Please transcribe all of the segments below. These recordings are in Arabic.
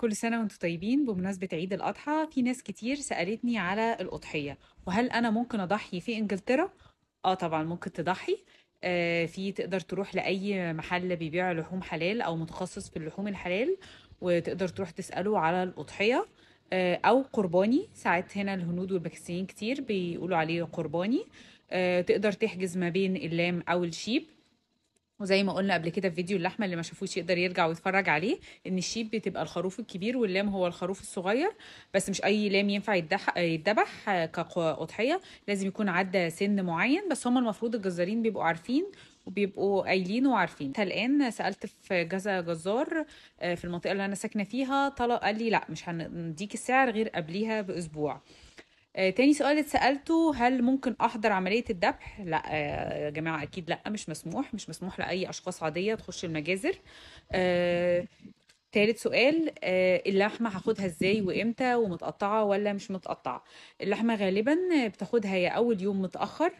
كل سنة وانتم طيبين بمناسبة عيد الأضحى في ناس كتير سألتني على الأضحية وهل أنا ممكن أضحي في إنجلترا؟ آه طبعا ممكن تضحي آه في تقدر تروح لأي محل بيبيع لحوم حلال أو متخصص في اللحوم الحلال وتقدر تروح تسأله على الأضحية آه أو قرباني ساعات هنا الهنود والباكستانيين كتير بيقولوا عليه قرباني آه تقدر تحجز ما بين اللام أو الشيب وزي ما قلنا قبل كده في فيديو اللحمه اللي ما شافوش يقدر يرجع ويتفرج عليه ان الشيب بتبقى الخروف الكبير واللام هو الخروف الصغير بس مش اي لام ينفع يتذبح كاضحيه لازم يكون عدى سن معين بس هم المفروض الجزارين بيبقوا عارفين وبيبقوا قايلين وعارفين الان سالت في جزا جزار آه، في المنطقه اللي انا ساكنه فيها طلب قال لي لا مش هنديك السعر غير قبليها باسبوع آه، تاني سؤال اتسالته هل ممكن احضر عمليه الذبح لا آه، يا جماعه اكيد لا مش مسموح مش مسموح لاي اشخاص عاديه تخش المجازر آه، تالت سؤال اللحمة هاخدها ازاي وامتى ومتقطعة ولا مش متقطعة اللحمة غالبا بتاخدها يا اول يوم متأخر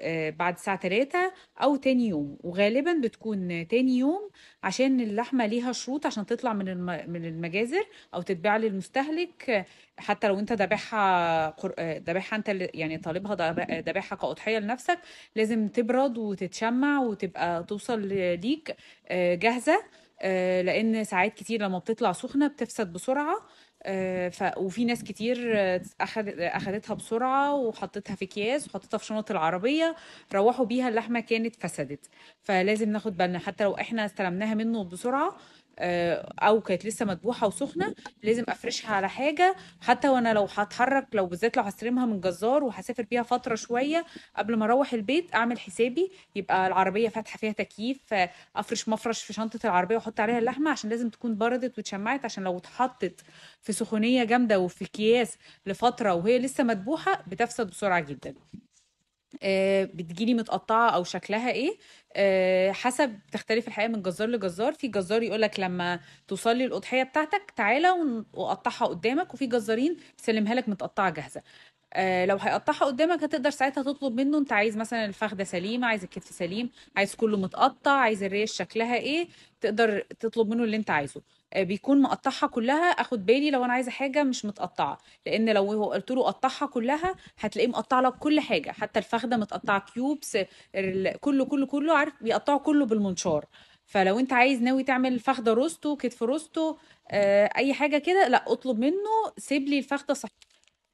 آه، بعد الساعة 3 أو تاني يوم وغالبا بتكون تاني يوم عشان اللحمة ليها شروط عشان تطلع من من المجازر أو تتباع للمستهلك حتى لو أنت ذابحها ذابحها آه، أنت يعني طالبها ذابحها كأضحية لنفسك لازم تبرد وتتشمع وتبقى توصل ليك آه، جاهزة آه، لان ساعات كتير لما بتطلع سخنه بتفسد بسرعه آه، ف... وفي ناس كتير اخذتها اخدتها بسرعه وحطيتها في اكياس وحطيتها في شنط العربيه روحوا بيها اللحمه كانت فسدت فلازم ناخد بالنا حتى لو احنا استلمناها منه بسرعه آه، او كانت لسه مدبوحه وسخنه لازم افرشها على حاجه حتى وانا لو هتحرك لو بالذات لو هستلمها من جزار وهسافر بيها فتره شويه قبل ما اروح البيت اعمل حسابي يبقى العربيه فاتحه فيها تكييف افرش مفرش في شنطه العربيه واحط عليها اللحمه عشان لازم تكون بردت واتشمعت عشان لو اتحطت في سخونيه جامده وفي اكياس لفتره وهي لسه مدبوحه بتفسد بسرعه جدا آه، بتجيلي متقطعه او شكلها ايه آه، حسب تختلف الحقيقه من جزار لجزار في جزار يقول لك لما توصلي الاضحيه بتاعتك تعالى وقطعها قدامك وفي جزارين بيسلمها لك متقطعه جاهزه آه، لو هيقطعها قدامك هتقدر ساعتها تطلب منه انت عايز مثلا الفخده سليمه عايز الكتف سليم عايز كله متقطع عايز الريش شكلها ايه تقدر تطلب منه اللي انت عايزه آه، بيكون مقطعها كلها اخد بالي لو انا عايزه حاجه مش متقطعه لان لو هو قلت له قطعها كلها هتلاقيه مقطع لك كل حاجه حتى الفخده متقطعه كيوبس كله كله كله عارف بيقطعه كله بالمنشار فلو انت عايز ناوي تعمل فخده روستو كتف روستو آه، اي حاجه كده لا اطلب منه سيب لي الفخده صح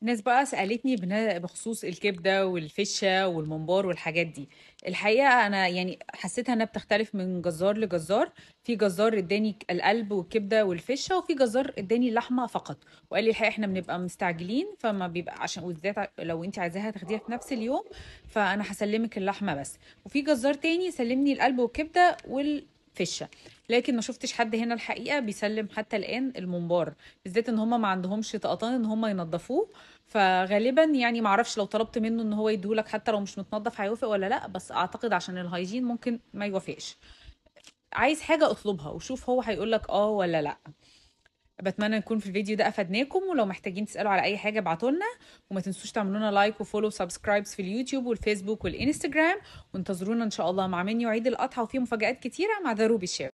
ناس بقى سألتني بخصوص الكبدة والفشة والممبار والحاجات دي الحقيقة أنا يعني حسيتها إنها بتختلف من جزار لجزار في جزار اداني القلب والكبدة والفشة وفي جزار اداني اللحمة فقط وقال لي الحقيقة احنا بنبقى مستعجلين فما بيبقى عشان وبالذات لو انت عايزاها تاخديها في نفس اليوم فأنا هسلمك اللحمة بس وفي جزار تاني سلمني القلب والكبدة وال فشه لكن ما شفتش حد هنا الحقيقه بيسلم حتى الان الممبار بالذات ان هم ما عندهمش طقطان ان هم ينظفوه فغالبا يعني ما اعرفش لو طلبت منه ان هو يديهولك حتى لو مش متنظف هيوافق ولا لا بس اعتقد عشان الهايجين ممكن ما يوافقش عايز حاجه اطلبها وشوف هو هيقولك اه ولا لا بتمنى نكون في الفيديو ده افدناكم ولو محتاجين تسالوا على اي حاجه ابعتوا لنا وما تنسوش تعملوا لنا لايك وفولو وسبسكرايبز في اليوتيوب والفيسبوك والانستجرام وانتظرونا ان شاء الله مع مني عيد الاضحى وفي مفاجات كتيره مع ذا روبي شير